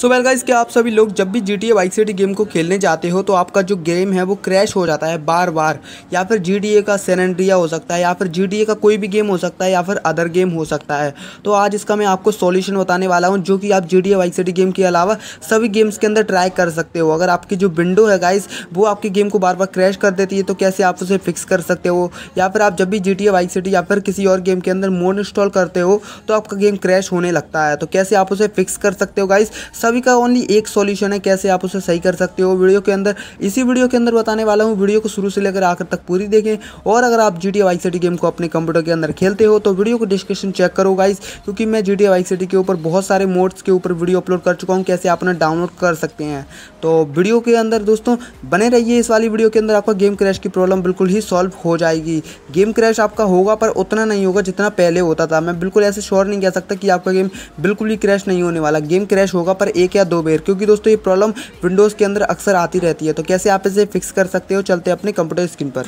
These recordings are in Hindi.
सो वेल गाइस क्या आप सभी लोग जब भी G T A vice city game को खेलने जाते हो तो आपका जो गेम है वो क्रैश हो जाता है बार बार या फिर जी टी ए का सेनेंड्रिया हो सकता है या फिर जी टी ए का कोई भी गेम हो सकता है या फिर अदर गेम हो सकता है तो आज इसका मैं आपको सॉल्यूशन बताने वाला हूँ जो कि आप G T A vice city game के अलावा सभी गेम्स के अंदर ट्राई कर सकते हो अगर आपकी जो विंडो है गाइज वो आपकी गेम को बार बार क्रैश कर देती है तो कैसे आप उसे फिक्स कर सकते हो या फिर आप जब भी G T A vice city या फिर किसी और गेम के अंदर मोड इंस्टॉल करते हो तो आपका गेम क्रैश होने लगता है तो कैसे आप उसे फिक्स कर सकते हो गाइज सभी का ओनली एक सॉल्यूशन है कैसे आप उसे सही कर सकते हो वीडियो के अंदर इसी वीडियो के अंदर बताने वाला हूँ वीडियो को शुरू से लेकर आखिर तक पूरी देखें और अगर आप G T vice city game को अपने कंप्यूटर के अंदर खेलते हो तो वीडियो को डिस्क्रिप्शन चेक करो गाइज क्योंकि मैं जी टी वाई सिटी के ऊपर बहुत सारे मोड्स के ऊपर वीडियो अपलोड कर चुका हूँ कैसे आप उन्हें डाउनलोड कर सकते हैं तो वीडियो के अंदर दोस्तों बने रहिए इस वाली वीडियो के अंदर आपका गेम क्रैश की प्रॉब्लम बिल्कुल ही सॉल्व हो जाएगी गेम क्रैश आपका होगा पर उतना नहीं होगा जितना पहले होता था मैं बिल्कुल ऐसे श्योर नहीं कह सकता कि आपका गेम बिल्कुल ही क्रैश नहीं होने वाला गेम क्रैश होगा पर एक या दो बेर क्योंकि दोस्तों ये प्रॉब्लम विंडोज़ के अंदर अक्सर आती रहती है तो कैसे आप इसे फिक्स कर सकते हो चलते अपने कंप्यूटर स्क्रीन पर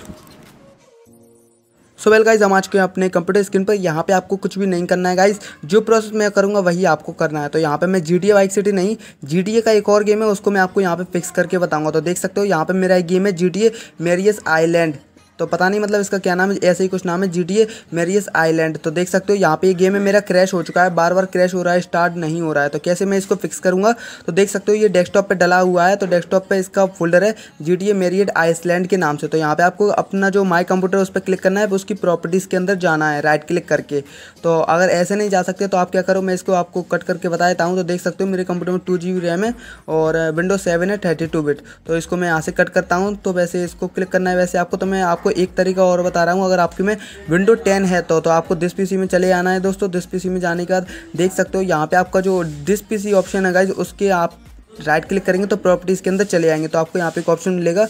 सो वेल गाइज हम आज के अपने कंप्यूटर स्क्रीन पर यहाँ पे आपको कुछ भी नहीं करना है गाइज जो प्रोसेस मैं करूँगा वही आपको करना है तो यहाँ पे मैं जी टी वाइक सिटी नहीं जी ए का एक और गेम है उसको मैं आपको यहाँ पे फिक्स करके बताऊँगा तो देख सकते हो यहाँ पे मेरा एक गेम है जी टी मेरियस आइलैंड तो पता नहीं मतलब इसका क्या नाम है ऐसे ही कुछ नाम है जी टी ए मेरियस आईलैंड तो देख सकते हो यहाँ पे ये गेम है मेरा क्रैश हो चुका है बार बार क्रैश हो रहा है स्टार्ट नहीं हो रहा है तो कैसे मैं इसको फिक्स करूँगा तो देख सकते हो ये डेस्कटॉप पर डला हुआ है तो डेस्कटॉप पर इसका फोल्डर है G T A myriad island के नाम से तो यहाँ पर आपको अपना जो माई कंप्यूटर उस पर क्लिक करना है उसकी प्रॉपर्टीज़ के अंदर जाना है राइट क्लिक करके तो अगर ऐसे नहीं जा सकते तो आप क्या करो मैं इसको आपको कट करके बता देता हूँ तो देख सकते हो मेरे कंप्यूटर में टू जी रैम है और विंडो सेवन है थर्टी टू बिट तो इसको मैं यहाँ से कट करता हूँ तो वैसे इसको क्लिक करना है वैसे आपको तो मैं आपको आपको एक तरीका और बता रहा हूँ अगर आपके में विंडो टेन है तो, तो आपको दिस पीसी में चले आना है दोस्तों दिस पीसी में जाने के बाद देख सकते हो यहाँ पे आपका जो दिस पीसी ऑप्शन है गाइज उसके आप राइट क्लिक करेंगे तो प्रॉपर्टीज़ के अंदर चले आएंगे तो आपको यहाँ पे एक ऑप्शन मिलेगा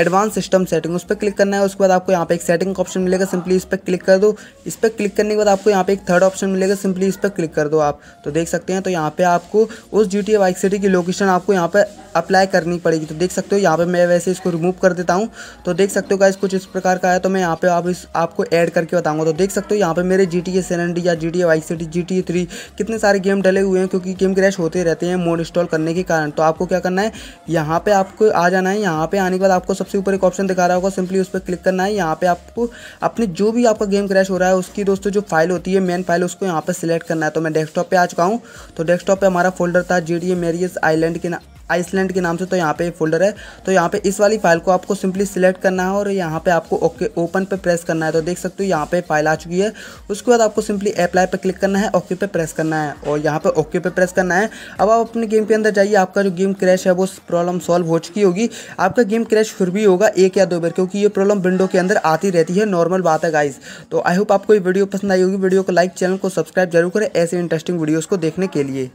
एडवांस सिस्टम सेटिंग उस पर क्लिक करना है उसके बाद आपको यहाँ पे एक सेटिंग का ऑप्शन मिलेगा सिंपली इस पर क्लिक कर दो इस पर क्लिक करने के बाद आपको यहाँ पे एक थर्ड ऑप्शन मिलेगा सिंपली इस पर क्लिक कर दो आप तो देख सकते हैं तो यहाँ पे आपको उस जी टी बाइक सिटी की लोकेशन आपको यहाँ पर अप्लाई करनी पड़ेगी तो देख सकते हो यहाँ पे मैं वैसे इसको रिमूव कर देता हूँ तो देख सकते हो गाइस कुछ इस प्रकार का है तो मैं यहाँ पे आप इस आपको ऐड करके बताऊँगा तो देख सकते हो यहाँ पे मेरे जी टी ए डी या G T A Y D G T A three कितने सारे गेम डले हुए हैं क्योंकि गेम क्रैश होते रहते हैं मोड इंस्टॉल करने के कारण तो आपको क्या करना है यहाँ पर आपको आ जाना है यहाँ पर आने के बाद आपको सबसे ऊपर एक ऑप्शन दिखा रहा होगा सिंपली उस पर क्लिक करना है यहाँ पर आपको अपने जो भी आपका गेम क्रैश हो रहा है उसकी दोस्तों जो फाइल होती है मेन फाइल उसको यहाँ पर सिलेक्ट करना है तो मैं डेस्कटॉप पर आ चुका हूँ तो डेस्कटॉप पर हमारा फोल्डर था G D A marius island के आइसलैंड के नाम से तो यहाँ पे फोल्डर है तो यहाँ पे इस वाली फाइल को आपको सिंपली सिलेक्ट करना है और यहाँ पे आपको ओके ओपन पे प्रेस करना है तो देख सकते हो यहाँ पे फाइल आ चुकी है उसके बाद आपको सिंपली अप्लाई पे क्लिक करना है ओके पे प्रेस करना है और यहाँ पे ओके पे प्रेस करना है अब आप अपने गेम के अंदर जाइए आपका जो गेम क्रैश है वो प्रॉब्लम सॉल्व हो चुकी होगी आपका गेम क्रैश फिर भी होगा एक या दो बार क्योंकि ये प्रॉब्लम विंडो के अंदर आती रहती है नॉर्मल बात है गाइज तो आई होप आपको ये वीडियो पसंद आई होगी वीडियो को लाइक चैनल को सब्सक्राइब जरूर करें ऐसे इंटरेस्टिंग वीडियोज़ को देखने के लिए